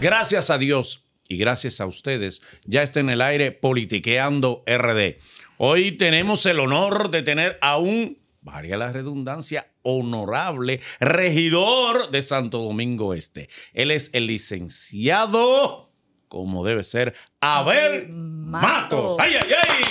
Gracias a Dios y gracias a ustedes, ya está en el aire Politiqueando RD. Hoy tenemos el honor de tener a un, varía la redundancia, honorable regidor de Santo Domingo Este. Él es el licenciado, como debe ser, Abel Matos. ¡Ay, ay, ay!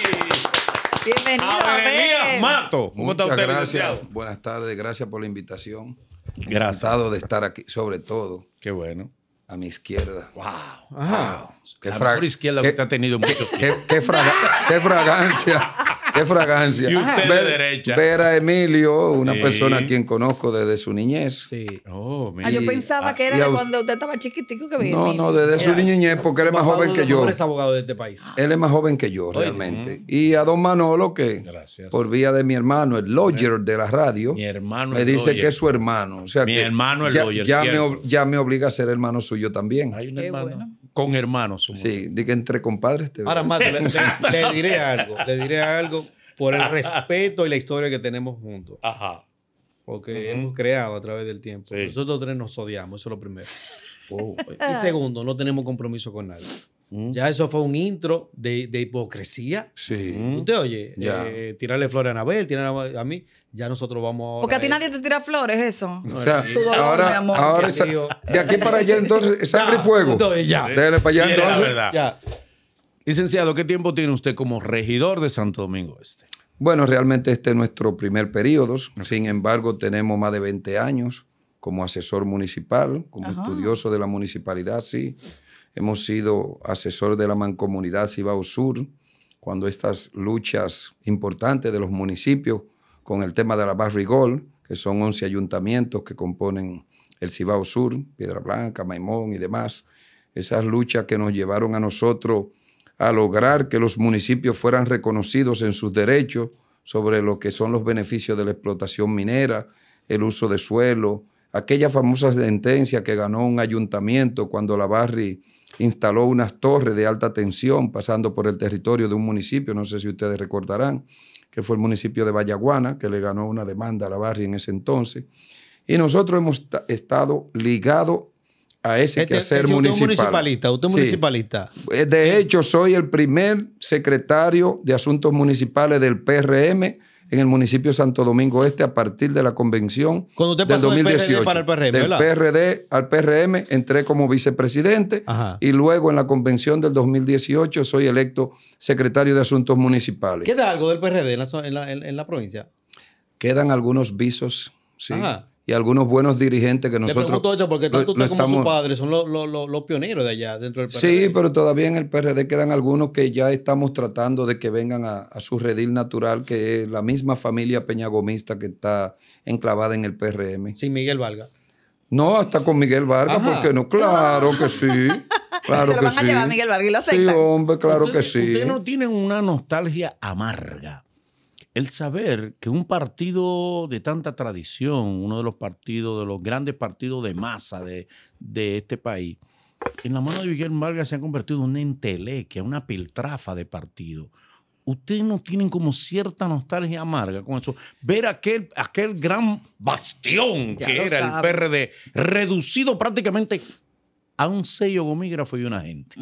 Bienvenido, Abel. Matos! ¿Cómo Licenciado? Buenas tardes, gracias por la invitación. Gracias. de estar aquí, sobre todo. Qué bueno a mi izquierda. ¡Wow! wow. wow. Qué la mejor izquierda que te ha tenido mucho. Qué, qué, qué, fraga qué fragancia! ¿Qué fragancia? Y usted de Ver, derecha. Emilio, una persona a quien conozco desde su niñez. Sí. Oh, Ah, yo pensaba ah, que era de cuando usted estaba chiquitico que No, no, desde su niñez, porque este ah. él es más joven que yo. Él es abogado de este país. Él es más joven que yo, realmente. Y a don Manolo, que por vía de mi hermano, el lawyer eh, de la radio, mi hermano me dice que es su hermano. O sea, mi hermano el ya, lawyer. Ya me, obliga a ser hermano suyo también. Hay un hermano con hermanos. Sí, de que entre compadres te Ahora, Mate, le, diré algo, le diré algo por el respeto y la historia que tenemos juntos. Ajá. Porque hemos creado a través del tiempo. Nosotros tres nos odiamos, eso es lo primero. Y segundo, no tenemos compromiso con nadie. Mm. Ya eso fue un intro de, hipocresía. Sí. Mm. Usted oye, eh, tirarle flores a Anabel, tirarle a mí. Ya nosotros vamos. Porque a ti nadie te tira flores, eso. O sea, ahora, de aquí para allá, entonces, sangre y fuego. ya. para allá, entonces. Licenciado, ¿qué tiempo tiene usted como regidor de Santo Domingo Este? Bueno, realmente este es nuestro primer periodo. Sin embargo, tenemos más de 20 años como asesor municipal, como estudioso de la municipalidad, sí. Hemos sido asesor de la mancomunidad Cibao Sur cuando estas luchas importantes de los municipios con el tema de la barrigol, que son 11 ayuntamientos que componen el Cibao Sur, Piedra Blanca, Maimón y demás, esas luchas que nos llevaron a nosotros a lograr que los municipios fueran reconocidos en sus derechos sobre lo que son los beneficios de la explotación minera, el uso de suelo, aquella famosa sentencia que ganó un ayuntamiento cuando la Barri instaló unas torres de alta tensión pasando por el territorio de un municipio, no sé si ustedes recordarán, que fue el municipio de Vallaguana, que le ganó una demanda a la barri en ese entonces. Y nosotros hemos estado ligados a ese tercer este municipio. municipalista, municipalista. Eh, de hecho, soy el primer secretario de Asuntos Municipales del PRM en el municipio de Santo Domingo Este a partir de la convención del 2018. Del PRD, al PRM entré como vicepresidente y luego en la convención del 2018 soy electo secretario de Asuntos Municipales. ¿Queda algo del PRD en la, en la provincia? Quedan algunos visos, sí. Ajá y algunos buenos dirigentes que nosotros. Le pregunto porque tanto usted como estamos... su padre son los, pioneros de allá dentro del PRD. Sí, pero todavía en el PRD quedan algunos que ya estamos tratando de que vengan a, su redil natural, que es la misma familia peñagomista que está enclavada en el PRM. Sin Miguel Vargas. No, hasta con Miguel Vargas, porque no, claro que sí. Claro Se lo que van sí. a llevar a Miguel Vargas y lo aceptan. Sí, hombre, claro que sí. Ustedes no tienen una nostalgia amarga el saber que un partido de tanta tradición, uno de los partidos, de los grandes partidos de masa de, este país, en la mano de Guillermo Vargas se ha convertido en una entelequia, una piltrafa de partido. Ustedes no tienen como cierta nostalgia amarga con eso. Ver aquel, aquel gran bastión que era el PRD, reducido prácticamente a un sello gomígrafo y una gente.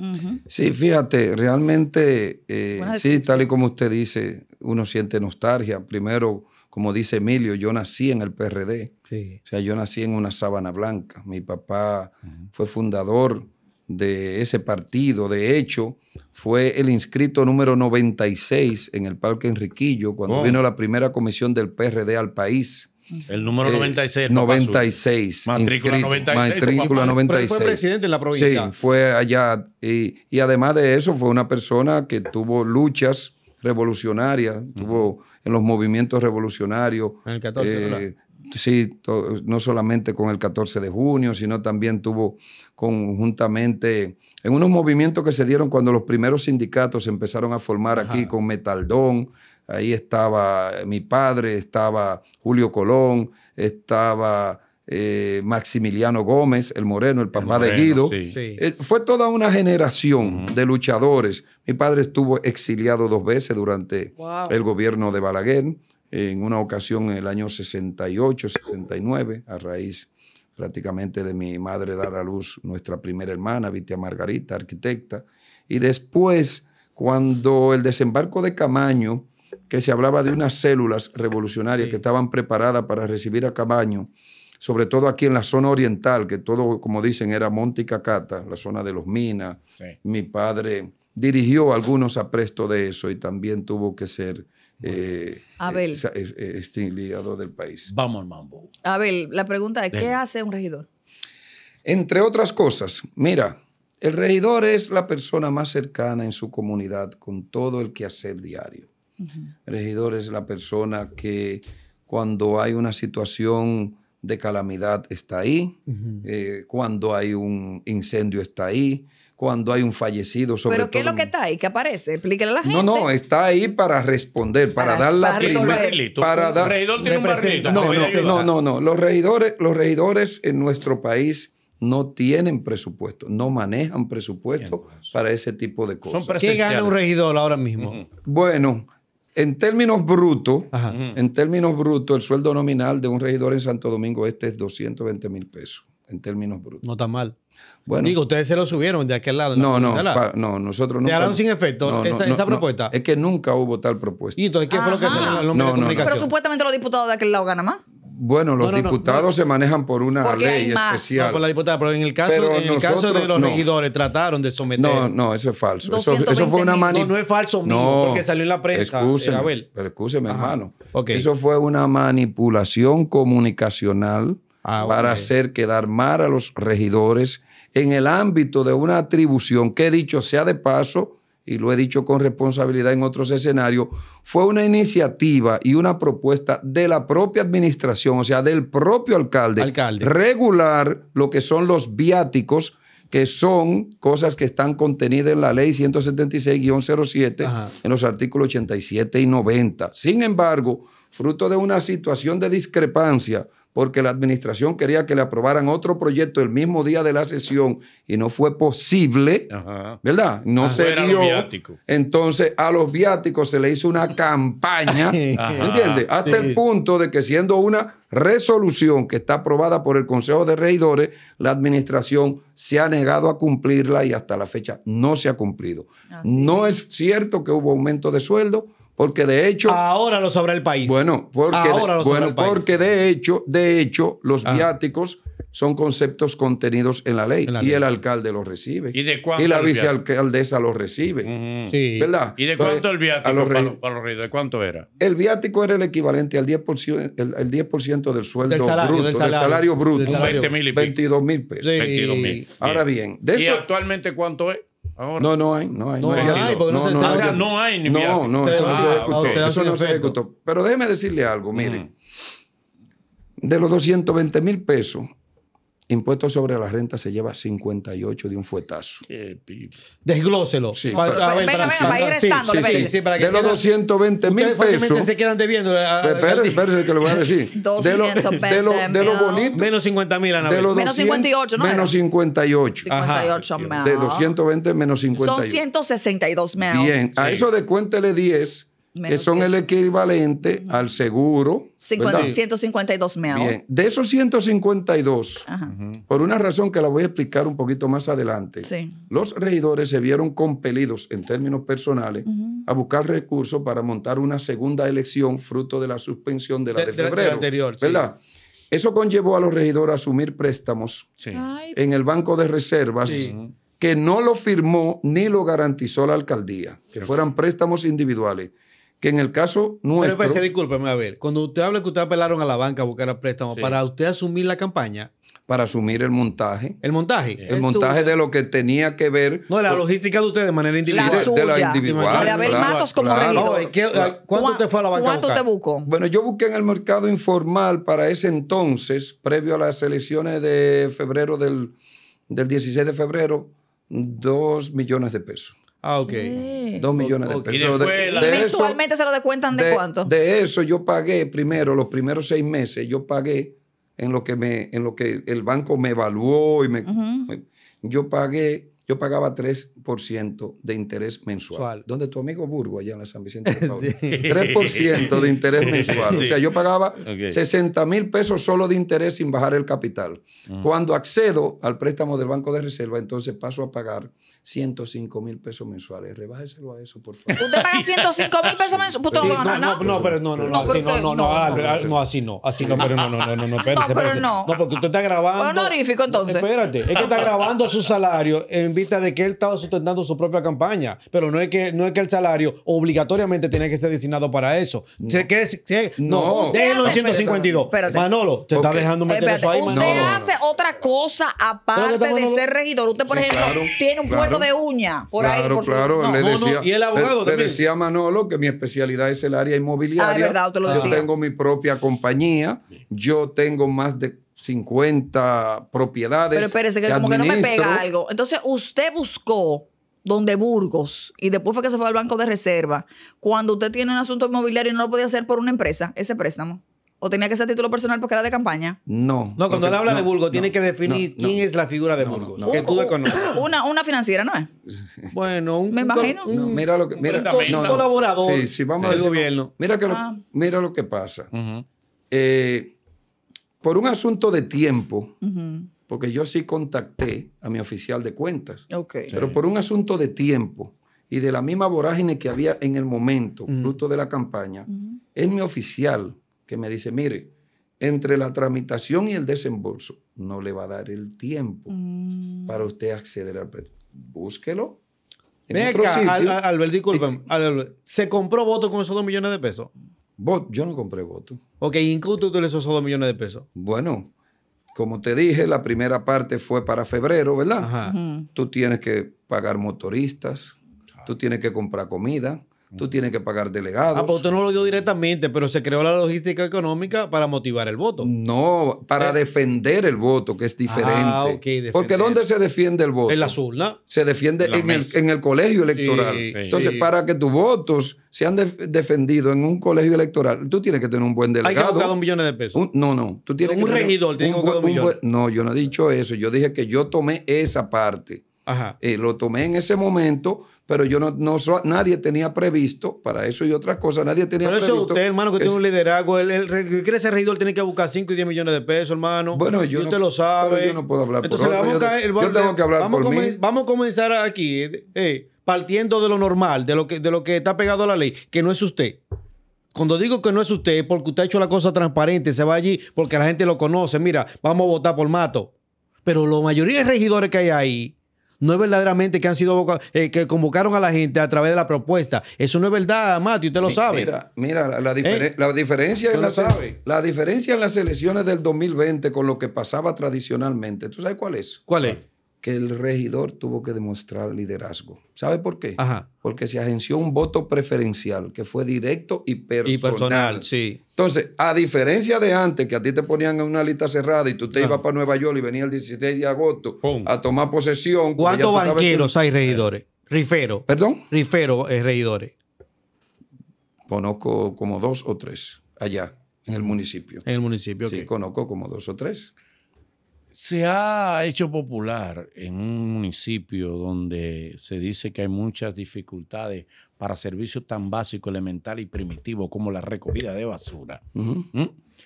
Sí, fíjate, realmente, eh, sí, tal y como usted dice, uno siente nostalgia. Primero, como dice Emilio, yo nací en el PRD. O sea, yo nací en una sábana blanca. Mi papá fue fundador de ese partido. De hecho, fue el inscrito número 96 en el Parque Enriquillo cuando oh. vino la primera comisión del PRD al país. El número 96. Eh, 96. Matrícula 96. Matrícula 96. Fue presidente de la provincia. Sí, fue allá. Y, además de eso, fue una persona que tuvo luchas revolucionarias, tuvo en los movimientos revolucionarios. En el 14, eh, Sí, no solamente con el 14 de junio, sino también tuvo conjuntamente en unos movimientos que se dieron cuando los primeros sindicatos se empezaron a formar aquí con Metaldón, ahí estaba eh, mi padre, estaba Julio Colón, estaba eh, Maximiliano Gómez, el Moreno, el papá de Guido. Eh, fue toda una generación de luchadores. Mi padre estuvo exiliado dos veces durante el gobierno de Balaguer, en una ocasión en el año 68, 69, a raíz prácticamente de mi madre dar a luz nuestra primera hermana, Vitia Margarita, arquitecta. Y después, cuando el desembarco de Camaño que se hablaba de unas células revolucionarias que estaban preparadas para recibir a Cabaño, sobre todo aquí en la zona oriental, que todo, como dicen, era Monte y Cacata, la zona de los minas. Mi padre dirigió algunos presto de eso y también tuvo que ser eh, eh, eh del país. Vamos, Mambo. Abel, la pregunta es, ¿qué hace un regidor? Entre otras cosas, mira, el regidor es la persona más cercana en su comunidad con todo el quehacer diario. Regidor es la persona que cuando hay una situación de calamidad está ahí, eh, cuando hay un incendio está ahí, cuando hay un fallecido sobre ¿Pero qué es lo que está ahí? ¿Qué aparece? explíquenle a la gente. No, no, está ahí para responder, para, ah, dar la primera... Para dar... un No, no, no, Los regidores, los regidores en nuestro país no tienen presupuesto, no manejan presupuesto pues. para ese tipo de cosas. ¿Qué gana un regidor ahora mismo? Bueno, en términos brutos, en términos brutos, el sueldo nominal de un regidor en Santo Domingo Este es 220 mil pesos, en términos brutos. No está mal. Bueno, Digo, ustedes se lo subieron de aquel lado. No, no, no, no nosotros no. sin efecto esa, propuesta? es que nunca hubo tal propuesta. ¿Y entonces qué fue lo que se No, no, Pero supuestamente los diputados de aquel lado ganan más. Bueno, los diputados se manejan por una ley especial. por la diputada, pero en el caso, en el caso de los regidores trataron de someter. No, no, eso es falso. Eso, fue una manipulación. No, no es falso mismo, porque salió en la prensa. Eh, excúseme, Abel. Pero escúcheme, hermano. Eso fue una manipulación comunicacional ah, para hacer quedar mal a los regidores en el ámbito de una atribución que, dicho sea de paso, y lo he dicho con responsabilidad en otros escenarios, fue una iniciativa y una propuesta de la propia administración, o sea, del propio alcalde, regular lo que son los viáticos, que son cosas que están contenidas en la ley 176-07, en los artículos 87 y 90. Sin embargo, fruto de una situación de discrepancia porque la administración quería que le aprobaran otro proyecto el mismo día de la sesión y no fue posible, ¿verdad? No ah, se dio. Entonces a los viáticos se le hizo una campaña, ¿entiendes? Hasta el punto de que siendo una resolución que está aprobada por el Consejo de Regidores, la administración se ha negado a cumplirla y hasta la fecha no se ha cumplido. No es cierto que hubo aumento de sueldo, porque de hecho. Ahora lo sabrá el país. Bueno, porque, bueno, porque de hecho, de hecho, los ah. viáticos son conceptos contenidos en la ley. y el alcalde los recibe. ¿Y la vicealcaldesa los recibe. ¿Verdad? ¿Y de cuánto el viático para, para, ¿De cuánto era? El viático era el equivalente al 10%, el, del sueldo bruto, del salario, bruto. Del 20 mil y 22 mil pesos. Ahora bien, ¿Y actualmente cuánto es? No, no hay, no hay. No, hay, no, no hay ni No, no, eso no ah, se ejecutó. eso no se ejecutó. Pero déjeme decirle algo, mire. De los 220 mil pesos, Impuesto sobre la renta se lleva 58 de un fuetazo. Desglóselo. para, venga, venga, para ir restando, Sí, sí, de los 220 mil pesos. se quedan debiendo. Espérense, eh, espérense que le voy a decir. de los de lo, de lo bonito. Menos 50 mil, Ana. menos 58, ¿no? Menos 58. 58 mil. De 220 menos 58. Son 162 mil. Bien, a eso de cuéntele 10 que son el equivalente al seguro. 152 de esos 152, por una razón que la voy a explicar un poquito más adelante, los regidores se vieron compelidos en términos personales a buscar recursos para montar una segunda elección fruto de la suspensión de la de, febrero. anterior, Eso conllevó a los regidores a asumir préstamos en el Banco de Reservas que no lo firmó ni lo garantizó la alcaldía, que fueran préstamos individuales que en el caso nuestro... Pero, pero discúlpeme, a ver, cuando usted habla que ustedes apelaron a la banca a buscar el préstamos, para usted asumir la campaña, para asumir el montaje. ¿El montaje? El, montaje de lo que tenía que ver. No, de la logística de usted de manera individual. La De, la individual. De haber matos como claro. ¿Cuánto te fue a la banca? ¿Cuánto te buscó? Bueno, yo busqué en el mercado informal para ese entonces, previo a las elecciones de febrero del, del 16 de febrero, dos millones de pesos. Ah, ok. Dos millones de pesos. De, mensualmente se lo descuentan de, cuánto? De eso yo pagué primero, los primeros seis meses, yo pagué en lo que me, en lo que el banco me evaluó y me, yo pagué, yo pagaba 3% de interés mensual. ¿Dónde? tu amigo Burgo, allá en la San Vicente de 3% de interés mensual. O sea, yo pagaba 60 mil pesos solo de interés sin bajar el capital. Ah. Cuando accedo al préstamo del Banco de Reserva, entonces paso a pagar 105 mil pesos mensuales. Rebájeselo a eso, por favor. Usted paga 105 mil pesos mensuales. no, pero no, no, no, así no, no, no, no, así no, así no, pero no, no, no, no, no, espérate, no, pero no. no, porque usted está grabando. Honorífico, entonces. Espérate, es que está grabando su salario en vista de que él estaba sustentando su propia campaña, pero no es que no es que el salario obligatoriamente tiene que ser destinado para eso. Sé no, déjelo en 152. Manolo, te está dejando meter eso ahí, Manolo. Usted hace otra cosa aparte de ser regidor. Usted, por ejemplo, tiene un puesto de uña por ahí. Por claro, le decía, y el decía Manolo que mi especialidad es el área inmobiliaria. Ah, verdad, lo yo tengo mi propia compañía, yo tengo más de 50 propiedades. Pero espérese, que, como que no me pega algo. Entonces, usted buscó donde Burgos y después fue que se fue al banco de reserva. Cuando usted tiene un asunto inmobiliario y no lo podía hacer por una empresa, ese préstamo. ¿O tenía que ser título personal porque era de campaña? No. No, cuando él habla de Burgos, tiene que definir quién es la figura de Burgos. Que tú Una, una financiera, ¿no es? Bueno, un. Me imagino. que. Mira, colaborador del gobierno. Mira, lo, ah. mira lo que pasa. Eh, por un asunto de tiempo, porque yo sí contacté a mi oficial de cuentas. Pero por un asunto de tiempo y de la misma vorágine que había en el momento, fruto de la campaña, es mi oficial que me dice, mire, entre la tramitación y el desembolso no le va a dar el tiempo mm. para usted acceder al préstamo. Búsquelo. En Albert, disculpen. ¿Se compró voto con esos dos millones de pesos? yo no compré voto. Ok, ¿incluso tú le esos dos millones de pesos? Bueno, como te dije, la primera parte fue para febrero, ¿verdad? Tú tienes que pagar motoristas, tú tienes que comprar comida, tú tienes que pagar delegados. Ah, pero usted no lo dio directamente, pero se creó la logística económica para motivar el voto. No, para eh. defender el voto, que es ah, diferente. Porque ¿dónde se defiende el voto? En la urna. Se defiende en, el, colegio electoral. Entonces, para que tus votos sean defendidos en un colegio electoral, tú tienes que tener un buen delegado. Hay que buscar un millones de pesos. no, no. Tú tienes un regidor tiene un buen no, yo no he dicho eso. Yo dije que yo tomé esa parte. Ajá. Eh, lo tomé en ese momento, pero yo no, no, nadie tenía previsto, para eso y otras cosas, nadie tenía previsto. Pero eso usted, hermano, que tiene un liderazgo, el, regidor tiene que buscar 5 y 10 millones de pesos, hermano. Bueno, yo. lo sabe. Pero yo no puedo hablar Entonces, vamos yo, tengo que hablar por mí. Vamos a comenzar aquí, eh, eh, partiendo de lo normal, de lo, que, de lo que está pegado a la ley, que no es usted. Cuando digo que no es usted, porque usted ha hecho la cosa transparente, se va allí porque la gente lo conoce. Mira, vamos a votar por Mato. Pero la mayoría de regidores que hay ahí no es verdaderamente que han sido eh, que convocaron a la gente a través de la propuesta. Eso no es verdad, Mati, usted lo sabe. Mira, mira la, eh, diferencia la, sabe. la diferencia en las elecciones del 2020 con lo que pasaba tradicionalmente. ¿Tú sabes cuál es? ¿Cuál es? que el regidor tuvo que demostrar liderazgo. ¿Sabe por qué? Ajá. Porque se agenció un voto preferencial que fue directo y personal. Y personal, sí. Entonces, a diferencia de antes, que a ti te ponían en una lista cerrada y tú te ah. ibas para Nueva York y venía el 16 de agosto a tomar posesión. ¿Cuántos banqueros hay regidores? Rifero. ¿Perdón? Rifero es eh, regidores. Conozco como dos o tres allá, en el municipio. En el municipio, Sí, conozco como dos o tres se ha hecho popular en un municipio donde se dice que hay muchas dificultades para servicios tan básicos, elementales y primitivos como la recogida de basura.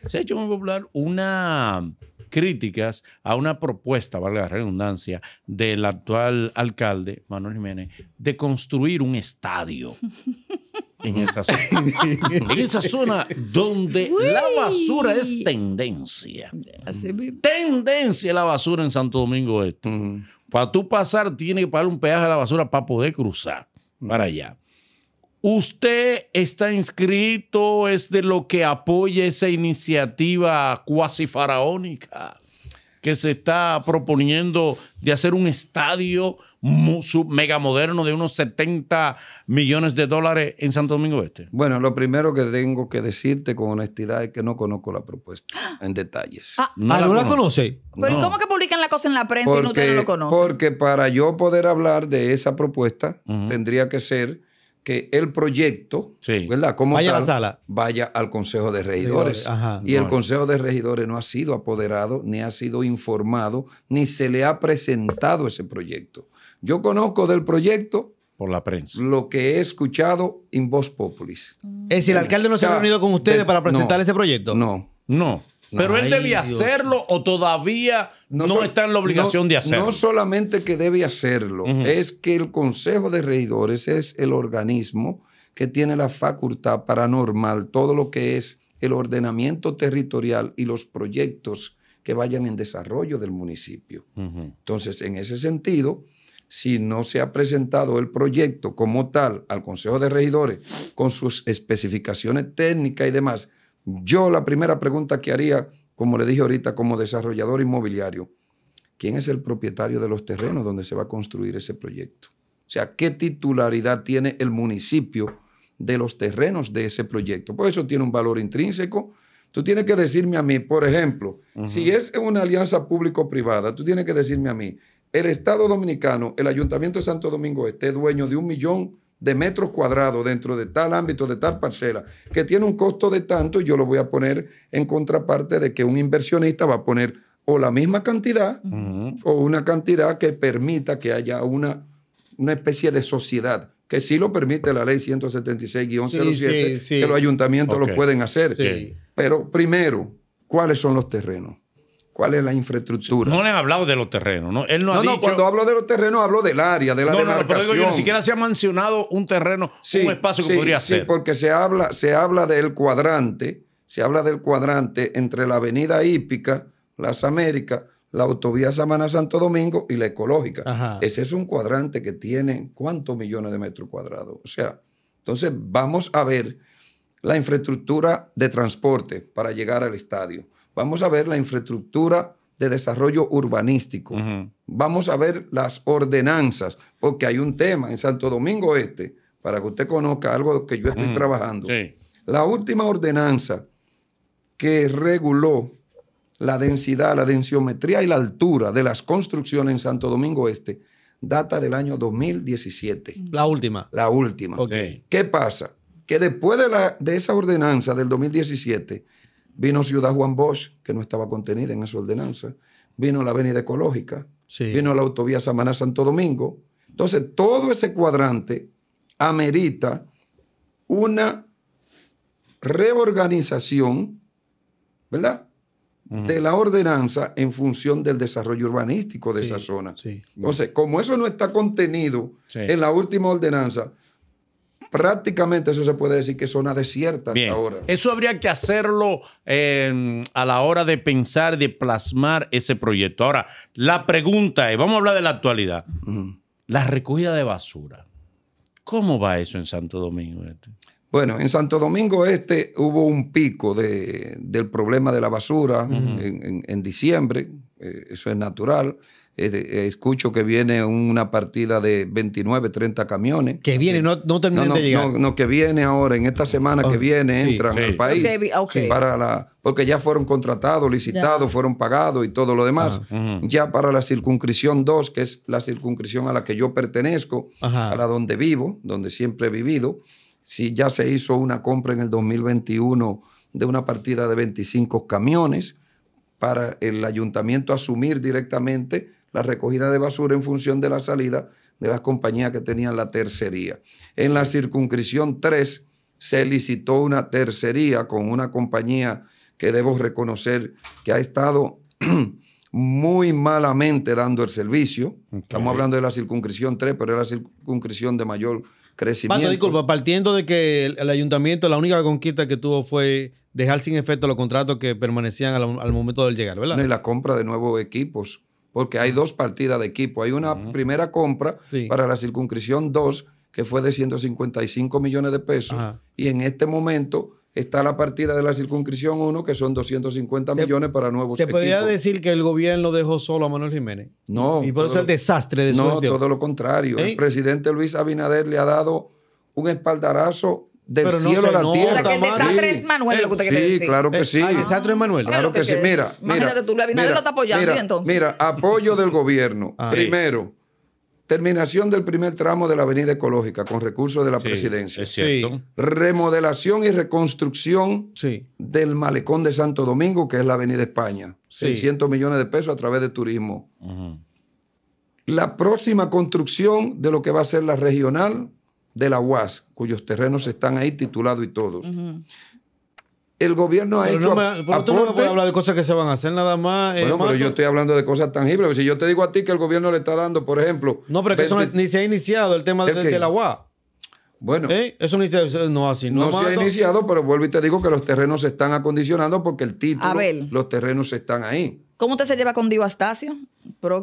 Se ha hecho muy popular una críticas a una propuesta, vale la redundancia, del actual alcalde, Manuel Jiménez, de construir un estadio. en esa zona. en esa zona donde la basura es tendencia. Tendencia la basura en Santo Domingo Este. Para tú pasar, tiene que pagar un peaje a la basura para poder cruzar para allá. ¿Usted está inscrito, es de lo que apoya esa iniciativa cuasi faraónica que se está proponiendo de hacer un estadio mega moderno de unos 70 millones de dólares en Santo Domingo Este? Bueno, lo primero que tengo que decirte con honestidad es que no conozco la propuesta en detalles. Ah, no, la, conoce? cómo que publican la cosa en la prensa y no usted no lo conoce? Porque para yo poder hablar de esa propuesta tendría que ser el proyecto, ¿verdad? vaya Vaya al Consejo de Regidores. y el Consejo de Regidores no ha sido apoderado, ni ha sido informado, ni se le ha presentado ese proyecto. Yo conozco del proyecto. Por la prensa. Lo que he escuchado en Voz Populis. Es decir, el alcalde no se ha reunido con ustedes para presentar ese proyecto. No. No. Pero él debe hacerlo o todavía no, está en la obligación de hacerlo. No solamente que debe hacerlo, es que el Consejo de Regidores es el organismo que tiene la facultad paranormal, todo lo que es el ordenamiento territorial y los proyectos que vayan en desarrollo del municipio. Entonces, en ese sentido, si no se ha presentado el proyecto como tal al Consejo de Regidores con sus especificaciones técnicas y demás, yo la primera pregunta que haría, como le dije ahorita, como desarrollador inmobiliario, ¿quién es el propietario de los terrenos donde se va a construir ese proyecto? O sea, ¿qué titularidad tiene el municipio de los terrenos de ese proyecto? Por pues eso tiene un valor intrínseco. Tú tienes que decirme a mí, por ejemplo, si es una alianza público-privada, tú tienes que decirme a mí, el Estado Dominicano, el Ayuntamiento de Santo Domingo esté dueño de un millón de metros cuadrados dentro de tal ámbito, de tal parcela, que tiene un costo de tanto, yo lo voy a poner en contraparte de que un inversionista va a poner o la misma cantidad o una cantidad que permita que haya una, una especie de sociedad, que sí lo permite la ley 176-07, que los ayuntamientos lo pueden hacer. Pero primero, ¿cuáles son los terrenos? ¿Cuál es la infraestructura? No le han hablado de los terrenos, ¿no? Él no, ha dicho... No, cuando hablo de los terrenos, hablo del área, de la no, demarcación. No, pero digo, yo ni siquiera se ha mencionado un terreno, un espacio que podría ser. Sí, porque se habla, se habla del cuadrante, se habla del cuadrante entre la avenida Hípica, Las Américas, la autovía Samana Santo Domingo y la ecológica. Ese es un cuadrante que tiene cuántos millones de metros cuadrados. O sea, entonces vamos a ver la infraestructura de transporte para llegar al estadio vamos a ver la infraestructura de desarrollo urbanístico, vamos a ver las ordenanzas, porque hay un tema en Santo Domingo Este, para que usted conozca algo que yo estoy trabajando. La última ordenanza que reguló la densidad, la densiometría y la altura de las construcciones en Santo Domingo Este data del año 2017. La última. La última. ¿Qué pasa? Que después de esa ordenanza del 2017, Vino Ciudad Juan Bosch, que no estaba contenida en esa ordenanza. Vino la Avenida Ecológica. Vino la autovía Samaná Santo Domingo. Entonces, todo ese cuadrante amerita una reorganización, ¿verdad? De la ordenanza en función del desarrollo urbanístico de esa zona. Entonces, como eso no está contenido en la última ordenanza, prácticamente eso se puede decir que es zona desierta ahora. Eso habría que hacerlo em, a la hora de pensar, de plasmar ese proyecto. Ahora, la pregunta es, vamos a hablar de la actualidad. La recogida de basura. ¿Cómo va eso en Santo Domingo Este? Bueno, en Santo Domingo Este hubo un pico del problema de la basura en, diciembre, eh, eso es natural. Eh, escucho que viene una partida de 29, 30 camiones. Que viene, no, no de llegar. No, que viene ahora, en esta semana que oh, viene entra al país. Para la, porque ya fueron contratados, licitados, fueron pagados y todo lo demás. Ah, ya para la circunscripción 2, que es la circunscripción a la que yo pertenezco, a la donde vivo, donde siempre he vivido, si ya se hizo una compra en el 2021 de una partida de 25 camiones para el ayuntamiento asumir directamente la recogida de basura en función de la salida de las compañías que tenían la tercería. En la circunscripción 3 se licitó una tercería con una compañía que debo reconocer que ha estado muy malamente dando el servicio. Estamos hablando de la circunscripción 3, pero es la circunscripción de mayor crecimiento. disculpa, partiendo de que el, ayuntamiento, la única conquista que tuvo fue dejar sin efecto los contratos que permanecían al, momento del llegar, ¿verdad? la compra de nuevos equipos porque hay dos partidas de equipo. Hay una primera compra para la circunscripción 2, que fue de 155 millones de pesos, y en este momento está la partida de la circunscripción 1, que son 250 millones para nuevos ¿Se podría decir que el gobierno dejó solo a Manuel Jiménez? No. ¿Y por eso el desastre de su No, todo lo contrario. El ¿Eh? presidente Luis Abinader le ha dado un espaldarazo del cielo a la tierra. O que el desastre es Manuel, lo que usted quiere Sí, claro que sí. Manuel. Claro que sí. Mira, Imagínate tú, está apoyando, mira, apoyo del gobierno. Ah. Primero, terminación del primer tramo de la Avenida Ecológica con recursos de la presidencia. Es cierto. Remodelación y reconstrucción del malecón de Santo Domingo, que es la Avenida España. 600 millones de pesos a través de turismo. La próxima construcción de lo que va a ser la regional de la UAS, cuyos terrenos están ahí titulados y todos. El gobierno ha hecho. No tú no hablar de cosas que se van a hacer nada más. Eh, bueno, pero yo estoy hablando de cosas tangibles. Si yo te digo a ti que el gobierno le está dando, por ejemplo. No, pero que eso ni se ha iniciado el tema de, la UAS. Bueno, ¿Eh? eso no, no así. No, se ha iniciado, pero vuelvo y te digo que los terrenos se están acondicionando porque el título, los terrenos están ahí. ¿Cómo usted se lleva con Dio Astacio?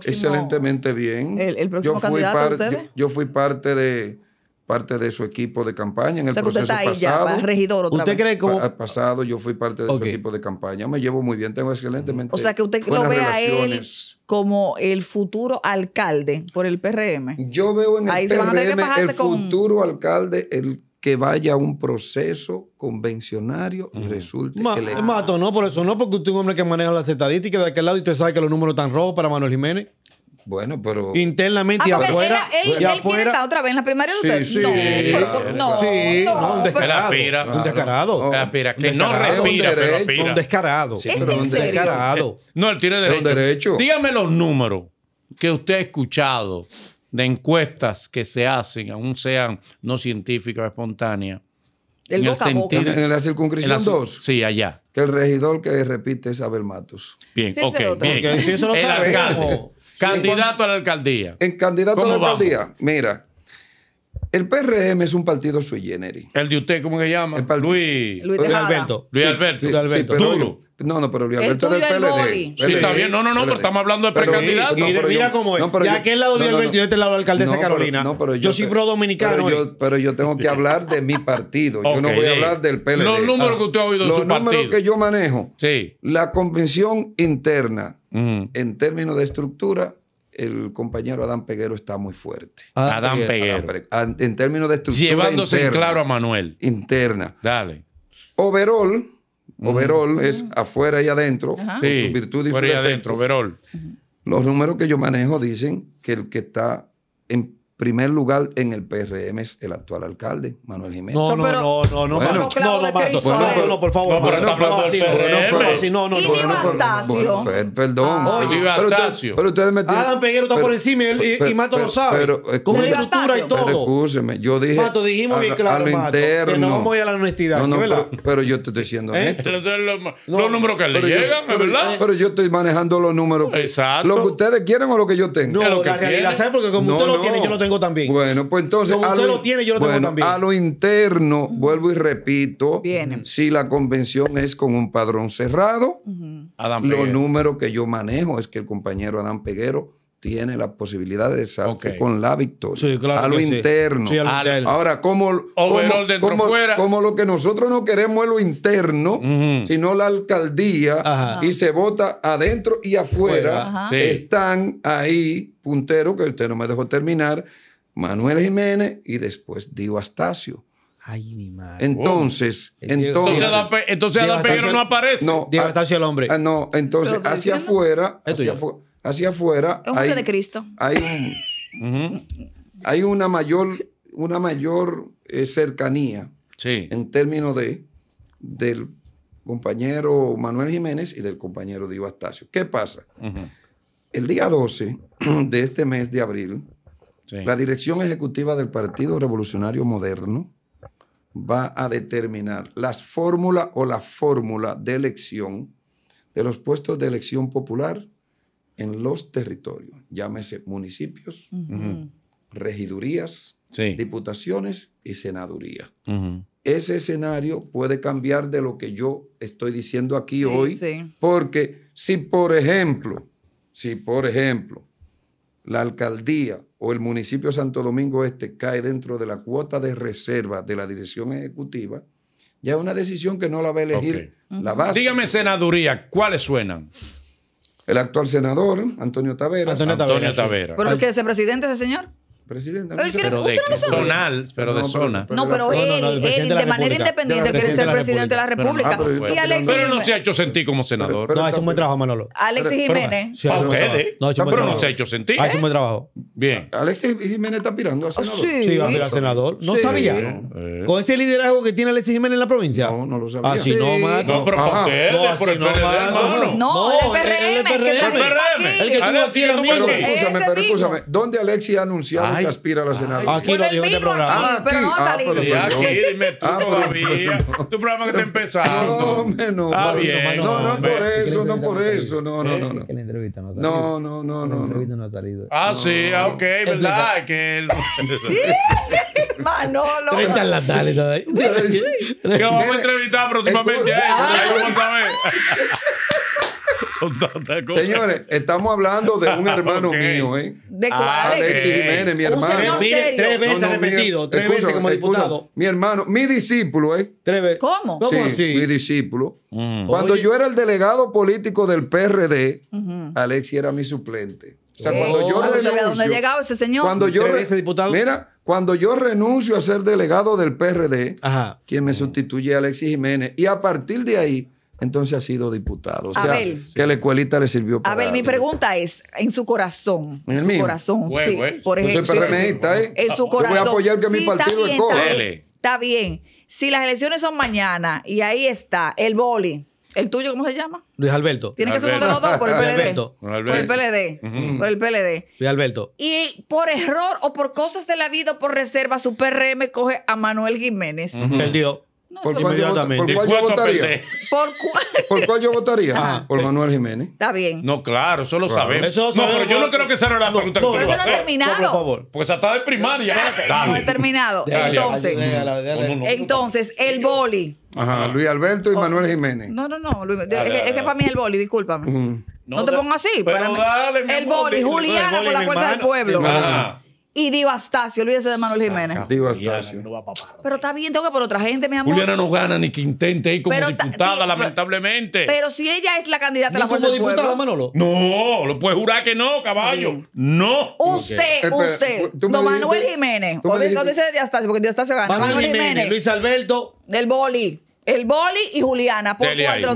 Excelentemente bien. ¿El, próximo candidato yo, fui parte de, parte de su equipo de campaña en el proceso usted está ahí pasado. Ya, regidor ¿Usted cree como... el pasado yo fui parte de su equipo de campaña, me llevo muy bien, tengo excelentemente. O sea que usted lo vea a él como el futuro alcalde por el PRM. Yo veo en el PRM el futuro alcalde el que vaya a un proceso convencionario y resulte Ma Mato, no, por eso no, porque usted es un hombre que maneja las estadísticas de aquel lado y usted sabe que los números están rojos para Manuel Jiménez. Bueno, pero. Internamente ah, y afuera. Él, quiere estar otra vez en la primaria de usted. Sí, no, no, sí, no, un descarado. un descarado. Un descarado. que no respira, un descarado. ¿Es un descarado. No, él tiene derecho. derecho. Dígame los números que usted ha escuchado de encuestas que se hacen, aún sean no científicas, o espontáneas. El en, en la circunscripción 2. Sí, allá. Que el regidor que repite es Abel Matos. Bien, ok. Bien. si eso lo el Candidato a la alcaldía. En candidato a la alcaldía, mira. El PRM es un partido sui generis. ¿El de usted cómo se llama? El Luis, Luis, Alberto. Luis Alberto. No, no, pero Luis Alberto del PLD. Sí, está bien. No, no, no, pero estamos hablando de precandidato. mira cómo es. No, de aquel lado de no, Alberto y de este lado la alcaldesa Carolina? Carolina. Pero yo, soy pro dominicano. Pero yo, tengo que hablar de mi partido. yo no voy a hablar del PLD. Los números ah. que usted ha oído de su partido. Los números que yo manejo. Sí. La convención interna en términos de estructura, el compañero Adán Peguero está muy fuerte. Ah, Adán, Peguero. en términos de estructura. Llevándose claro a Manuel. Interna. Dale. Overall. Overall es afuera y adentro. Con sus afuera y, y adentro, overall. Los números que yo manejo dicen que el que está en primer lugar en el PRM es el actual alcalde, Manuel Jiménez. No, no, pero, no, no, no, bueno, no, no, Mato, bueno, pero, no, por favor, no, pero, no, pero, pero, pero, pero, si no, no, no, no, no, perdón, ah, pero, pero, pero ustedes me tienen, Adam Peguero está por encima y, y, Mato lo sabe, pero, con estructura y todo. Pero escúcheme, yo dije, Mato, dijimos bien claro, Mato, que no vamos a la honestidad, ¿verdad? no, pero yo te estoy diciendo ¿Eh? esto. Los números que le llegan, ¿verdad? Eh, pero yo estoy manejando los números. Exacto. Lo que ustedes quieren o lo que yo tengo. No, la realidad, ¿sabes? Porque como usted lo tiene, yo no tengo también. Bueno, pues entonces. A lo interno, vuelvo y repito. Si la convención es con un padrón cerrado, uh número los números que yo manejo es que el compañero Adán Peguero tiene la posibilidad de con la victoria. a, lo interno. Ahora, como, lo que nosotros no queremos es lo interno, sino la alcaldía y se vota adentro y afuera, están ahí, puntero, que usted no me dejó terminar, Manuel Jiménez y después Dio Astacio. Ay, mi madre. Entonces, oh, entonces. Entonces, no aparece. No, Diego Astacio el hombre. Ah, no, entonces, hacia afuera, hacia afuera hacia afuera. hay, Hay, una mayor, una mayor eh, cercanía en términos de, del compañero Manuel Jiménez y del compañero Diego Astacio. ¿Qué pasa? El día 12 de este mes de abril, la dirección ejecutiva del Partido Revolucionario Moderno va a determinar las fórmulas o la fórmula de elección de los puestos de elección popular en los territorios, llámese municipios, regidurías, diputaciones y senaduría. Ese escenario puede cambiar de lo que yo estoy diciendo aquí hoy, porque si por ejemplo, si por ejemplo, la alcaldía o el municipio Santo Domingo Este cae dentro de la cuota de reserva de la dirección ejecutiva, ya es una decisión que no la va a elegir la base. Dígame, senaduría, ¿cuáles suenan? El actual senador, Antonio Tavera. Antonio Tavera. Antonio que es el presidente ese señor? Presidente. pero de, zonal, pero de zona. No, pero él, él de, manera independiente quiere ser presidente de la República. Ah, pero no se ha hecho sentir como senador. no, ha hecho un buen trabajo, Manolo. Alexis Jiménez. a ustedes. Ah, eh. No, ah, pero no se ha hecho sentir. Ha un buen trabajo. Bien. Alexis Jiménez está aspirando a senador. Sí, va a aspirar a senador. No sabía. Eh. Con ese liderazgo que tiene Alexis Jiménez en la provincia. No, no lo sabía. Así no, más No, pero no por el PRD, No, el PRM. El PRM. El que tú Pero, escúchame, pero escúchame. ¿Dónde Alexis ha anunciado Aquí lo dijo este programa. pero no ha salido. Tu que No, no. no, ah, por eso, no por eso. No, no, no. no. no No, no, no. no Ah, sí, ok, ¿verdad? Que Manolo. no no vamos a entrevistar próximamente a Ahí vamos a ver. Son tantas cosas. Señores, estamos hablando de un hermano mío, ¿eh? ¿De cuál? Ah, Alex Jiménez, mi hermano. Tres veces arrepentido. tres veces como diputado. Mi hermano, mi discípulo, ¿eh? Tres veces. ¿Cómo? ¿Cómo sí, Mi discípulo. Mm. Cuando yo era el delegado político del PRD, Alex era mi suplente. O sea, oh. cuando yo renuncio, ¿Dónde llegaba ese señor? Cuando yo diputado? Mira, cuando yo renuncio a ser delegado del PRD, quien me sustituye es Alexis Jiménez, y a partir de ahí entonces ha sido diputado. O sea, que la escuelita le sirvió para. Abel, ver, mi pregunta es: en su corazón. En su corazón, sí. Por ejemplo. ¿eh? En su corazón. Yo voy a apoyar que mi partido es está, bien, está bien. Si las elecciones son mañana y ahí está el boli. ¿El tuyo cómo se llama? Luis Alberto. Tiene que ser uno de los dos por el PLD. Por el PLD. Por el PLD. Luis Alberto. Y por error o por cosas de la vida o por reserva, su PRM coge a Manuel Jiménez. Uh dio. Perdió. ¿Por, cuál yo, votaría? ¿Por cuál? yo votaría? Por Manuel Jiménez. Está bien. No, claro, eso lo sabemos. no, pero yo no creo que sea era la pregunta no, que no, terminado. Por favor. Porque se está de primaria. No he terminado. Entonces, entonces, el boli. Ajá, Luis Alberto y Manuel Jiménez. No, no, no. es, que para mí es el boli, discúlpame. No, te pongo así. Pero el boli, Juliana por la fuerza del pueblo. Ajá y Diva Astacio. Olvídese de Manuel Jiménez. Diva Astacio. Pero está bien, tengo que por otra gente, mi amor. Juliana no gana ni que intente ir como diputada, lamentablemente. Pero si ella es la candidata a la fuerza como diputada, Manolo? No, lo puedes jurar que no, caballo. No. Usted, usted, eh, Manuel Jiménez. de porque Diva Astacio gana. Manuel Jiménez, Luis Alberto. Del boli. El Boli y Juliana. Por Dele ahí. No,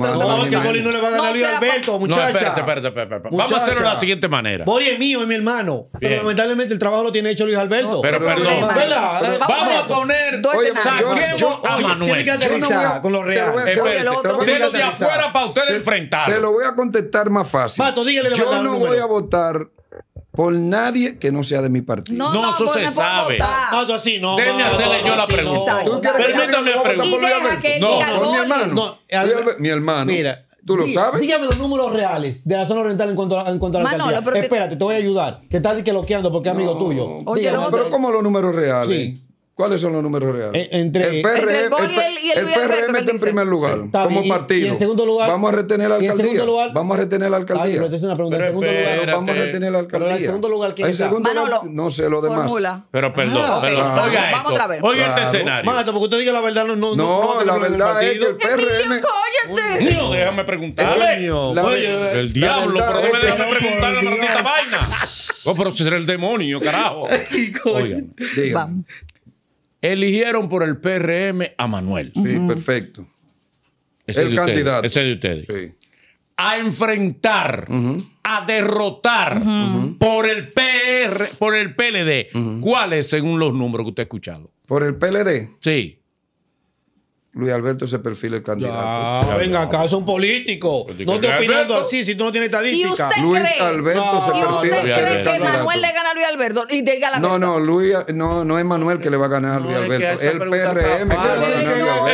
que Boli no le va a ganar No, a se Alberto, No, muchacha. espérate, espérate, espérate. espérate. Vamos a hacerlo de la siguiente manera. Boli es mío, es mi hermano. Pero lamentablemente el trabajo lo tiene hecho Luis Alberto. Pero Pero perdón. ¿Verdad? Pero- Vamos a poner. Oye, Saquemos yo- a oye, Manuel. que Yo no voy a- con los reales. se lo voy a- Espérate, se lo voy a de afuera para ustedes enfrentar. Se lo voy a contestar más fácil. Mato, dígale la Yo no número. voy a votar por nadie que no sea de mi partido. No, eso se sabe. No, así no. Déjeme hacerle yo la pregunta. Permítame preguntar. No, no, mi hermano. Eh, mi hermano. Mira. ¿Tú lo sabes? Dígame los números reales de la zona oriental en cuanto a, en cuanto la Manolo, Espérate, te voy a ayudar. Que estás que loqueando porque es amigo tuyo. Oye, pero ¿cómo los números reales? Sí. ¿Cuáles son los números eh, reales? Entre, el PRM, el, y el, el, PRM está en primer lugar como partido. Y, en segundo lugar, vamos a retener la alcaldía. Lugar, vamos a retener la alcaldía. pero es una pregunta. en segundo lugar, vamos a retener la alcaldía. Pero en segundo lugar, ¿quién Segundo no sé lo demás. Pero perdón, Oiga vamos otra vez. Oiga este escenario. Mágate, porque usted diga la verdad no no No, no la verdad es que el PRM cóllate. No, déjame preguntarle. El diablo, pero no me déjame preguntarle la maldita vaina. Oh, pero será el demonio, carajo. Oigan eligieron por el PRM a Manuel. Sí, perfecto. el candidato. Ese de ustedes. Sí. A enfrentar, a derrotar por, el por el PLD. ¿Cuáles, según los números que usted ha escuchado? ¿Por el PLD? Sí. Luis Alberto se perfila el candidato. venga acá, un político pues, No te opinando así si tú no tienes estadística. Luis Alberto se perfila ¿Y usted cree que Manuel le gana a Luis Alberto? no, no, Luis, no, no es Manuel que le va a ganar a Luis Alberto. el PRM que va a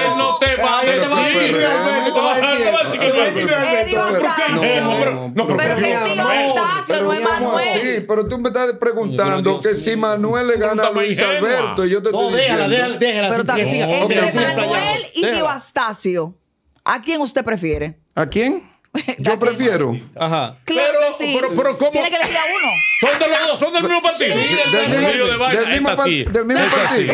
Él no te va a decir. Luis Alberto. No, pero que es no es Manuel. Sí, pero tú me estás preguntando que si Manuel le gana a Luis Alberto, yo te estoy diciendo. No, déjala, déjala. Pero también Manuel y Diego ¿a quién usted prefiere? ¿A quién? Yo prefiero. Ajá. Claro pero, Pero, ¿cómo? Tiene que elegir a uno. Son de los dos, son del mismo partido. Del, mismo, partido. Del mismo partido.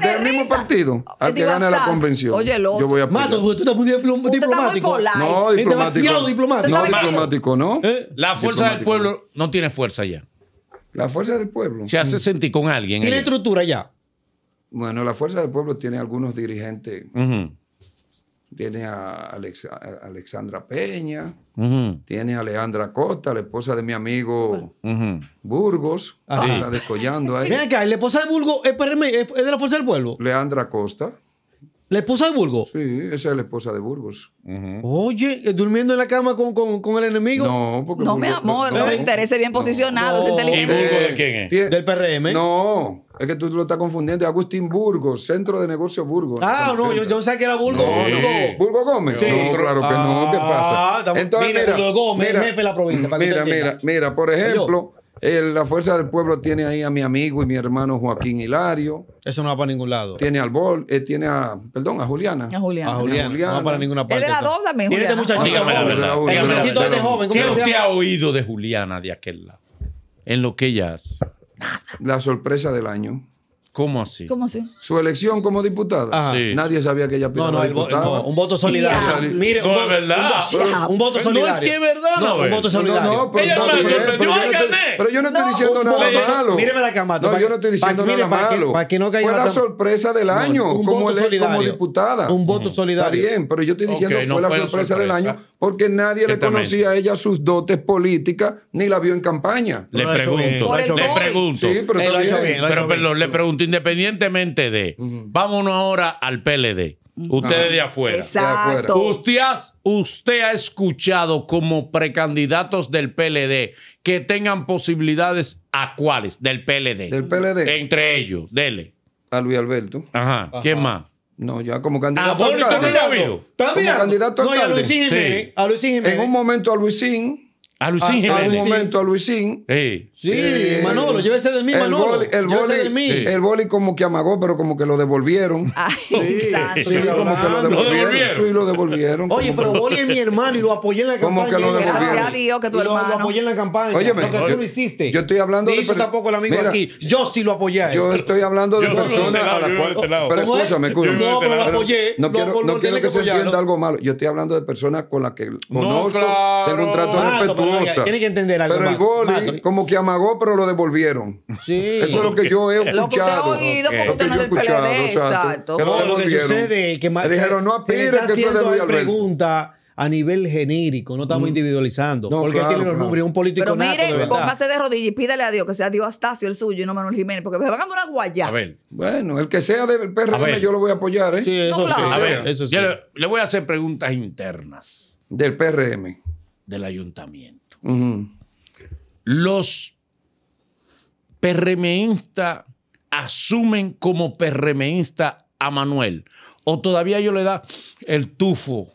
del mismo partido. Al que gane la convención. Oye, loco. Yo voy a Mato, tú estás muy diplomático. No, diplomático. diplomático. No, diplomático, ¿no? La fuerza del pueblo no tiene fuerza ya. La fuerza del pueblo. Se hace sentir con alguien. Tiene estructura ya. Bueno, la Fuerza del Pueblo tiene algunos dirigentes. Tiene a, Alexandra Peña, tiene a Leandra Costa, la esposa de mi amigo Burgos, ah, está descollando ahí. Mira acá, la esposa de Burgos es, es de la Fuerza del Pueblo. Leandra Costa. ¿La esposa de Burgos? Sí, esa es la esposa de Burgos. Oye, eh, ¿durmiendo en la cama con, con, con el enemigo? No, porque. No, me mi amor, no, no, interese bien posicionado, es inteligente. ¿Y Burgos de quién es? Del PRM. No, es que tú lo estás confundiendo. Agustín Burgos, Centro de Negocios Burgos. Ah, no, yo, yo sé que era Burgos. No, ¿Burgos Gómez? Sí. No, claro que no. ¿Qué ah, pasa? Entonces, mira, mira Gómez, mira, jefe de la provincia. mira, mira, mira. Por ejemplo, la Fuerza del Pueblo tiene ahí a mi amigo y mi hermano Joaquín Hilario. Eso no va para ningún lado. Tiene al Bol, eh, tiene a, perdón, a Juliana. A Juliana. A Juliana. No va para ninguna parte. Él era dos también, Tiene para este la verdad. Este joven. ¿Qué usted ha oído de Juliana de aquel lado? En lo que ella hace. La sorpresa del año. ¿Cómo así? ¿Cómo así? Su elección como diputada. Ah, sí. Nadie sabía que ella pidió no, no, diputada. no, un voto solidario. Mire, no, un, verdad. Un, voto solidario. No es que es verdad, no, un eh. voto solidario. No, pero, yo, no pero estoy diciendo nada malo. Míreme la cámara. No, yo no estoy diciendo nada malo. Para que no caiga Fue la sorpresa del año como diputada. Un voto solidario. Está bien, pero yo estoy diciendo que fue la sorpresa del año porque nadie le conocía a ella sus dotes políticas ni la vio en campaña. Le pregunto, le pregunto. Sí, pero perdón, le pregunto independientemente de. Vámonos ahora al PLD. Ustedes de afuera. Exacto. Usted ha, usted ha escuchado como precandidatos del PLD que tengan posibilidades a cuáles del PLD. Del PLD. Entre ellos, dele. A Luis Alberto. Ajá. ¿Quién más? No, ya como candidato. Ah, alcalde, ¿Está Como candidato no, a Luisín A Luisín Jiménez. En un momento a Luisín. A Luisín un momento a Luisín. Sí, eh, Manolo, llévese de mí, el Manolo. Boli, el, boli, el boli como que amagó, pero como que lo devolvieron. Ay, sí, como que lo devolvieron. Sí, lo devolvieron. Oye, pero Boli es mi hermano y lo apoyé en la campaña. Como que lo Dios que tu hermano. lo apoyé en la campaña. Oye, lo que tú lo hiciste. Yo estoy hablando de... tampoco el amigo aquí. Yo sí lo apoyé. Yo estoy hablando de personas a las cuales... Pero escúchame, No, pero lo apoyé. No quiero que se entienda algo malo. Yo estoy hablando de personas con las que conozco, tengo un trato respetuoso. Tiene que entender algo. Pero el boli, como que amagó, pero lo devolvieron. Sí. Eso es lo que yo he escuchado. Lo que ha oído, Exacto. lo, que sucede es que más. Dijeron, no apire que eso es de pregunta a nivel genérico, no estamos mm. individualizando. porque él tiene los nombres, un político Pero mire miren, póngase de rodillas y pídale a Dios que sea Dios Astacio el suyo y no Manuel Jiménez, porque me van a ganar guayá. A ver. Bueno, el que sea del PRM yo lo voy a apoyar, ¿eh? Sí, eso sí. A ver, eso sí. le, voy a hacer preguntas internas. Del PRM del ayuntamiento. Los PRMistas asumen como PRMista a Manuel. O todavía yo le da el tufo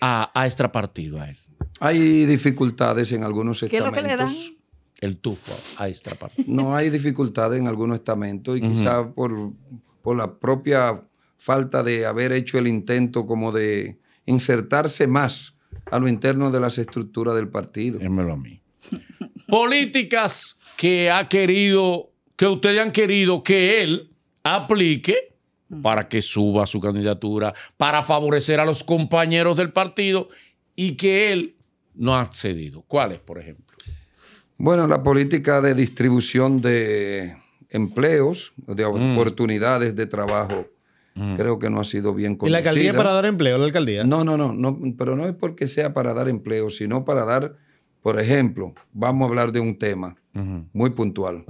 a, a partido a él. Hay dificultades en algunos estamentos. ¿Qué es lo que le dan? El tufo a extrapartido. No hay dificultades en algunos estamentos y quizá por, por la propia falta de haber hecho el intento como de insertarse más a lo interno de las estructuras del partido. Dímelo a mí. Políticas que ha querido, que ustedes han querido que él aplique mm. para que suba su candidatura, para favorecer a los compañeros del partido y que él no ha accedido. ¿Cuáles, por ejemplo? Bueno, la política de distribución de empleos, de mm. oportunidades de trabajo creo que no ha sido bien conocida. ¿Y la alcaldía para dar empleo, la alcaldía? No, no, no, pero no es porque sea para dar empleo, sino para dar, por ejemplo, vamos a hablar de un tema muy puntual.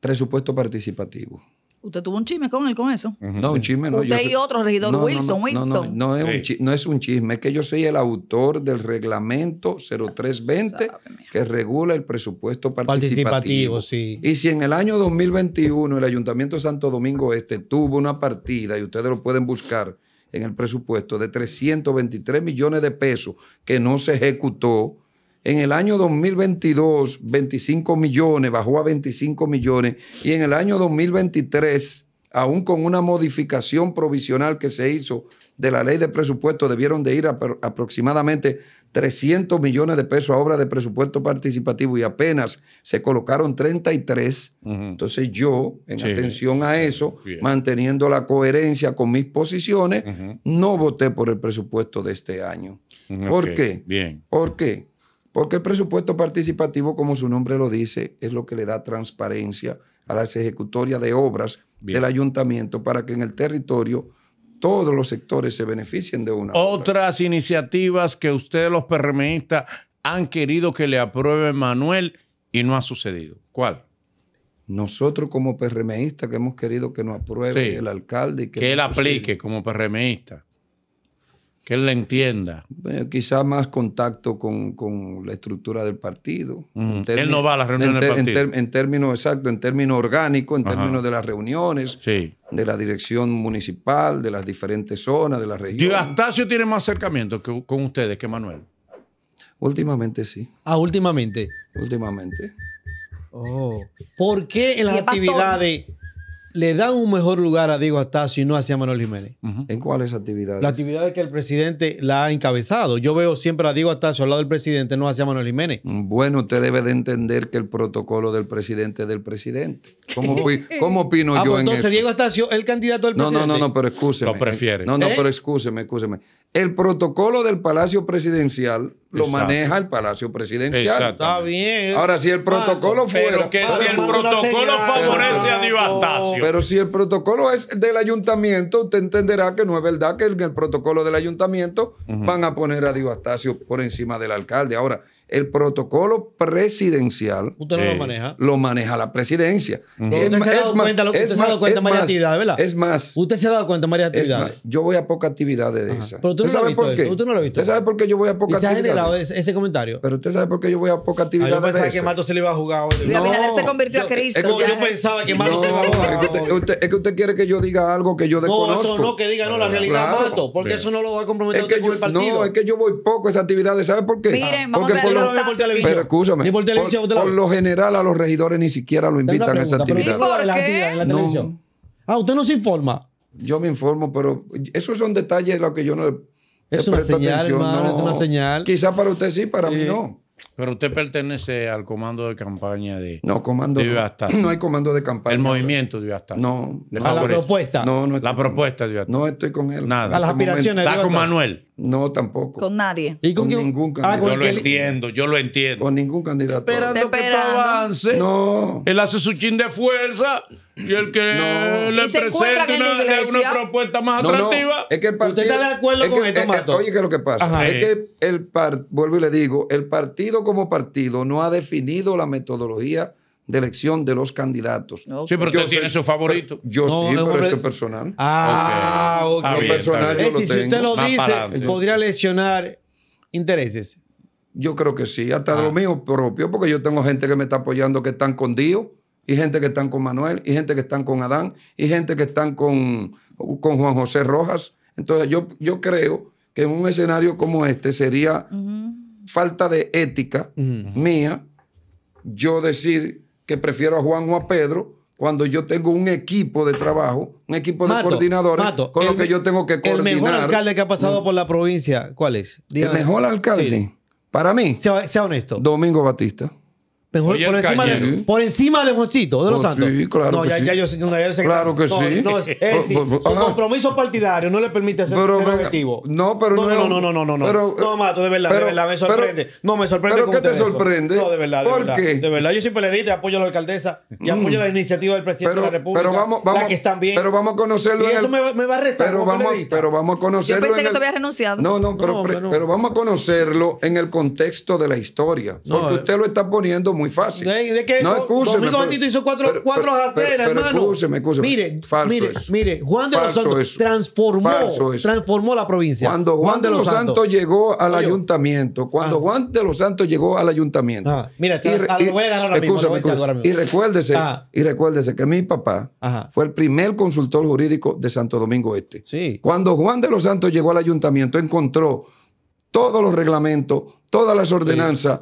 Presupuesto participativo. Usted tuvo un chisme con él con eso. No, un chisme no. Usted y otro regidor Wilson, Wilson. No, es un chisme, no, es un chisme, es que yo soy el autor del reglamento 0320 que regula el presupuesto participativo. participativo sí. Y si en el año 2021 el Ayuntamiento de Santo Domingo Este tuvo una partida, y ustedes lo pueden buscar en el presupuesto, de 323 millones de pesos que no se ejecutó, en el año 2022, 25 millones, bajó a 25 millones. Y en el año 2023, aún con una modificación provisional que se hizo de la ley de presupuesto, debieron de ir aproximadamente 300 millones de pesos a obra de presupuesto participativo y apenas se colocaron 33. Entonces yo, en atención a eso, manteniendo la coherencia con mis posiciones, no voté por el presupuesto de este año. ¿Por qué? Bien. ¿Por qué? Porque el presupuesto participativo, como su nombre lo dice, es lo que le da transparencia a las ejecutorias de obras del ayuntamiento para que en el territorio todos los sectores se beneficien de una. Otras iniciativas que ustedes los PRMistas han querido que le apruebe Manuel y no ha sucedido. ¿Cuál? Nosotros como PRMistas que hemos querido que nos apruebe el alcalde que, que él aplique como PRMista. Que él la entienda. Eh, quizá más contacto con, la estructura del partido. él no va a las reuniones del partido. En, términos exacto, en términos orgánicos, en términos de las reuniones, de la dirección municipal, de las diferentes zonas, de las regiones. Diastacio tiene más acercamiento con ustedes que Manuel. Últimamente sí. Ah, últimamente. Últimamente. Oh. ¿Por qué en las actividades le dan un mejor lugar a Diego Astacio y no hacia Manuel Jiménez. ¿En cuáles actividades? La actividad que el presidente la ha encabezado. Yo veo siempre a Diego Astacio al lado del presidente, no hacia Manuel Jiménez. Bueno, usted debe de entender que el protocolo del presidente es del presidente. ¿Cómo, opino ah, yo pues en entonces, eso? Entonces, Diego Astacio, el candidato del presidente. No, no, no, pero escúcheme. Lo prefiere. No, no, ¿Eh? pero escúcheme, escúcheme. El protocolo del Palacio Presidencial lo maneja el Palacio Presidencial. Está bien. Ahora, si el protocolo fuera. Pero que si el protocolo favorece a Divastacio. Pero si el protocolo es del ayuntamiento, usted entenderá que no es verdad que en el protocolo del ayuntamiento van a poner a Divastacio por encima del alcalde. Ahora, el protocolo presidencial. Usted no lo maneja. Lo maneja la presidencia. es, usted se ha dado cuenta, usted María ¿verdad? Es más. Usted se ha dado cuenta, María Actividad. Yo voy a pocas actividades de esas. Pero tú no, lo por qué? no lo ha visto. ¿Usted sabe por qué yo voy a pocas actividades? Se ha generado ese, comentario. Pero usted sabe por qué yo voy a pocas actividades. yo pensaba que Mato se le iba a jugar hoy. La él se convirtió a Cristo. Es que yo pensaba que Mato se le iba a jugar. Es que usted, quiere que yo diga algo que yo desconozco. No, no, que diga no, la realidad, Mato. Porque eso no lo va a comprometer el partido. No, es que yo voy poco a esas actividades. ¿Sabe por qué? Miren, vamos por Pero escúchame. por lo general, a los regidores ni siquiera lo invitan a esa actividad. Ah, usted no se informa. Yo me informo, pero esos son detalles de que yo no. Es una señal, es una señal. Quizá para usted sí, para mí no. Pero usted pertenece al comando de campaña de No, comando. De no hay comando de campaña. El movimiento de hasta No, a la propuesta. No, no la propuesta de No estoy con él. Nada. A las aspiraciones. Está con Manuel. No, tampoco. Con nadie. ¿Y con, ningún ah, candidato. yo lo entiendo, yo lo entiendo. Con ningún candidato. Esperando, que avance. No. Él hace su chin de fuerza y el que no. le presenta una, propuesta más atractiva. No. Es que el partido, ¿Usted está de acuerdo con esto, Matos? oye, ¿qué es lo que pasa? es que el par, vuelvo y le digo, el partido como partido no ha definido la metodología de elección de los candidatos. Sí, pero usted tiene su favorito. Yo sí, pero eso es personal. Ah, ok. personal Si usted lo dice, podría lesionar intereses. Yo creo que sí, hasta lo ah. mío propio, porque yo tengo gente que me está apoyando que están con Dios, y gente que están con Manuel, y gente que están con Adán, y gente que están con, con Juan José Rojas. Entonces yo, yo creo que en un escenario como este sería falta de ética mía yo decir que prefiero a Juan o a Pedro cuando yo tengo un equipo de trabajo, un equipo de coordinadores con lo que yo tengo que coordinar. El mejor alcalde que ha pasado mm. por la provincia, ¿cuál es? El mejor alcalde, para mí, sea honesto. Domingo Batista por, encima de, por, de, Juancito, oh, de los Santos. Sí, claro no, que ya, sí. ya yo, claro que, sí. su compromiso partidario no le permite ser objetivo. No, pero no. No, no, no, no, no. Pero, no, Mato, de verdad, de verdad, me sorprende. no, me sorprende. ¿Pero qué te sorprende? No, de verdad, de ¿Por Qué? De verdad, yo siempre le y apoyo a la alcaldesa y mm. apoyo a la iniciativa del presidente de la República. Pero vamos, la que están bien. Pero vamos a conocerlo. Y eso me, va a restar. Pero vamos, pero vamos a conocerlo. Yo pensé que te había renunciado. No, no, pero vamos a conocerlo en el contexto de la historia. Porque eh. usted lo está poniendo muy fácil. que no, Domingo hizo Mire, mire, mire, Juan de los Santos transformó, la provincia. Cuando Juan, de, los Santos, llegó al ayuntamiento, cuando ah, Juan de los Santos llegó al ayuntamiento. Mira, y, a, voy a ganar Y recuérdese, ah. y recuérdese que mi papá fue el primer consultor jurídico de Santo Domingo Este. Sí. Cuando Juan de los Santos llegó al ayuntamiento, encontró todos los reglamentos, todas las ordenanzas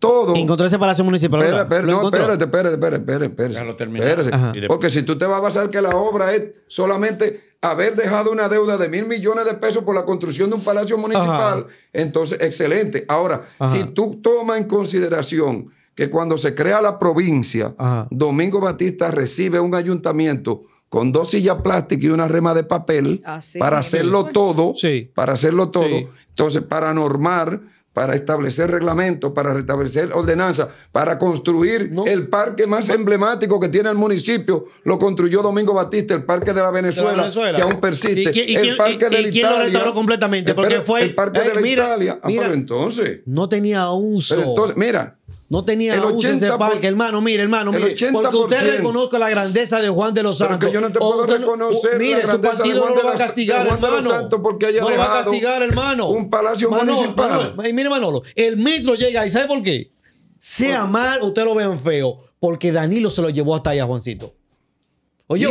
todo. Encontró ese palacio municipal. espérate, espérate, espérate, espérate. Porque si tú te vas a basar que la obra es solamente haber dejado una deuda de mil millones de pesos por la construcción de un palacio municipal, entonces, excelente. Ahora, si tú tomas en consideración que cuando se crea la provincia, Domingo Batista recibe un ayuntamiento con dos sillas plásticas y una rema de papel ah, para hacerlo todo, para hacerlo todo. Entonces, para normar para establecer reglamentos, para restablecer ordenanzas, para construir el parque más emblemático que tiene el municipio. Lo construyó Domingo Batista, el Parque de la Venezuela, que aún persiste. ¿Y, el Parque de la Italia. ¿Quién lo restauró completamente? Porque fue el Parque de la Italia. Ah, entonces. No tenía uso. Pero entonces, mira, no tenía el 80 ese parque, hermano. Mire, hermano, mire. Porque usted reconozca la grandeza de Juan de los Santos. Porque yo no te puedo reconocer. Mire, la su partido no va a castigar, Juan hermano. De porque haya no le va a castigar, hermano. Un palacio municipal. y mire, Manolo, el metro llega ¿Y ¿Sabe por qué? Sea mal, usted lo vean feo. Porque Danilo se lo llevó hasta allá, Juancito. Oye.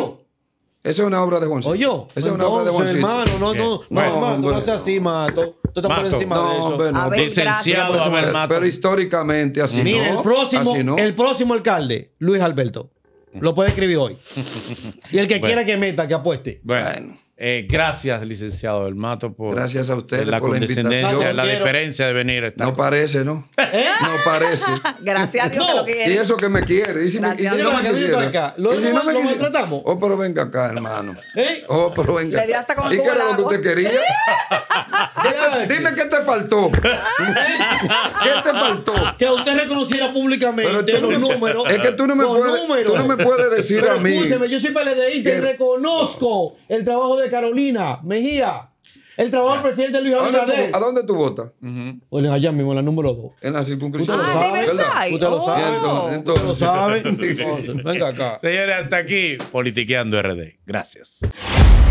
Esa es una obra de Juancito. Oye. Esa es una obra de Juancito. hermano, no, no, no, no, no, no, no, no, licenciado pues, Pero históricamente así no. el próximo, alcalde, Luis Alberto. Lo puede escribir hoy. y el que quiera que meta, que apueste. Bueno. Eh, gracias, licenciado Del Mato, por, gracias a usted, la por condescendencia, la, la diferencia de venir. no parece, ¿no? ¿Eh? No parece. gracias a Dios que lo quiere. Y eso que me quiere. Y si, no me quisiera. Lo, y si no me Oh, pero venga acá, hermano. ¿Eh? Oh, pero venga. ¿Y qué era lo que usted quería? dime, qué te faltó. ¿Qué te faltó? Que usted reconociera públicamente pero un número. Es que tú no me, puedes, tú no me puedes decir a mí. Escúcheme, yo soy deí y reconozco el trabajo de Carolina, Mejía. El trabajo del presidente Luis Abinader. ¿A dónde tú votas? Uh -huh. bueno, allá mismo, en la número 2. En la circunscripción. Ah, Usted lo oh. sabe. Usted lo sabe. Entonces, lo sabe. venga acá. Señores, hasta aquí, Politiqueando RD. Gracias.